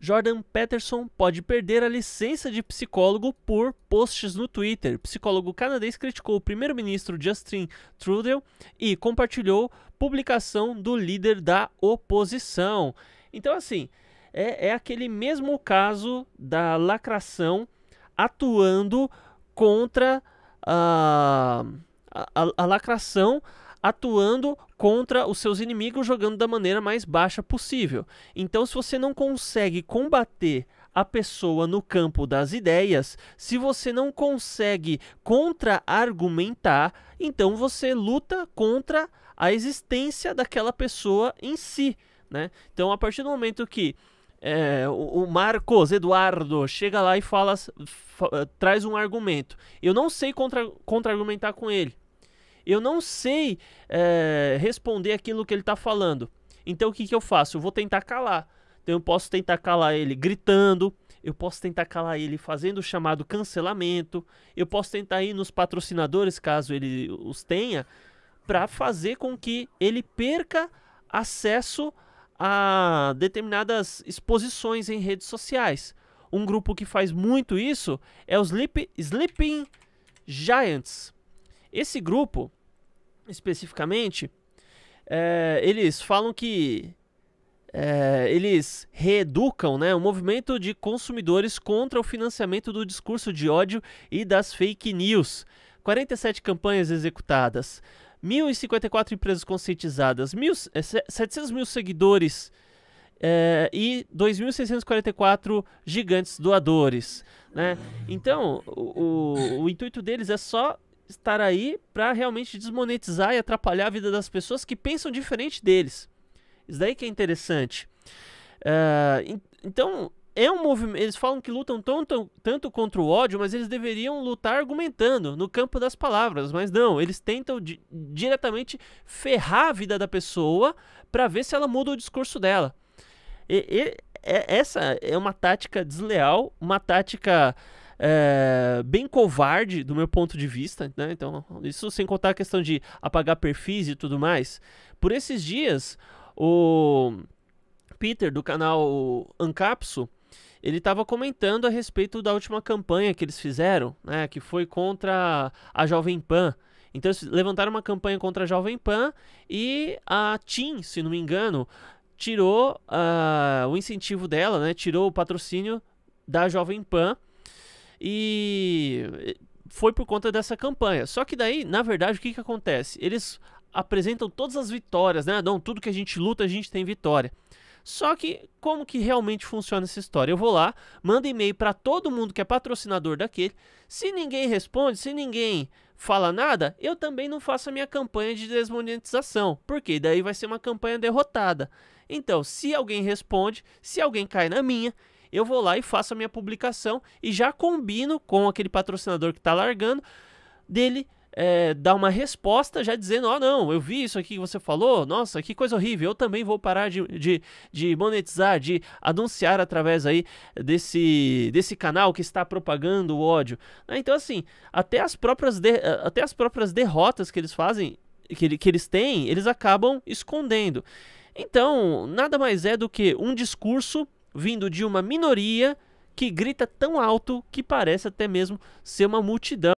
Jordan Peterson pode perder a licença de psicólogo por posts no Twitter. psicólogo canadense criticou o primeiro-ministro Justin Trudeau e compartilhou publicação do líder da oposição. Então, assim, é, é aquele mesmo caso da lacração atuando contra ah, a, a, a lacração atuando contra os seus inimigos jogando da maneira mais baixa possível. Então, se você não consegue combater a pessoa no campo das ideias, se você não consegue contra-argumentar, então você luta contra a existência daquela pessoa em si. Né? Então, a partir do momento que é, o Marcos Eduardo chega lá e fala, traz um argumento, eu não sei contra-argumentar contra com ele eu não sei é, responder aquilo que ele está falando. Então o que, que eu faço? Eu vou tentar calar. Então eu posso tentar calar ele gritando, eu posso tentar calar ele fazendo o chamado cancelamento, eu posso tentar ir nos patrocinadores, caso ele os tenha, para fazer com que ele perca acesso a determinadas exposições em redes sociais. Um grupo que faz muito isso é o Sleep, Sleeping Giants. Esse grupo especificamente, é, eles falam que é, eles reeducam né, o movimento de consumidores contra o financiamento do discurso de ódio e das fake news. 47 campanhas executadas, 1.054 empresas conscientizadas, 700 é, mil seguidores é, e 2.644 gigantes doadores. Né? Então, o, o, o intuito deles é só estar aí para realmente desmonetizar e atrapalhar a vida das pessoas que pensam diferente deles. Isso daí que é interessante. Uh, então, é um movimento. Eles falam que lutam tanto, tanto contra o ódio, mas eles deveriam lutar argumentando no campo das palavras. Mas não, eles tentam di diretamente ferrar a vida da pessoa para ver se ela muda o discurso dela. E, e, é, essa é uma tática desleal, uma tática é, bem covarde do meu ponto de vista, né? Então, isso sem contar a questão de apagar perfis e tudo mais. Por esses dias, o Peter do canal Ancapso, ele estava comentando a respeito da última campanha que eles fizeram, né, que foi contra a Jovem Pan. Então eles levantaram uma campanha contra a Jovem Pan e a TIM, se não me engano, tirou uh, o incentivo dela, né, tirou o patrocínio da Jovem Pan e foi por conta dessa campanha. Só que daí, na verdade, o que, que acontece? Eles apresentam todas as vitórias, né? Não, tudo que a gente luta, a gente tem vitória. Só que como que realmente funciona essa história? Eu vou lá, mando e-mail para todo mundo que é patrocinador daquele. Se ninguém responde, se ninguém fala nada, eu também não faço a minha campanha de desmonetização, porque daí vai ser uma campanha derrotada. Então, se alguém responde, se alguém cai na minha, eu vou lá e faço a minha publicação e já combino com aquele patrocinador que está largando dele é, dar uma resposta já dizendo: Ó, oh, não, eu vi isso aqui que você falou, nossa, que coisa horrível, eu também vou parar de, de, de, monetizar, de anunciar através aí desse, desse canal que está propagando o ódio. Né, então, assim, até as próprias, de, até as próprias derrotas que eles fazem, que, que eles têm, eles acabam escondendo. Então, nada mais é do que um discurso vindo de uma minoria que grita tão alto que parece até mesmo ser uma multidão.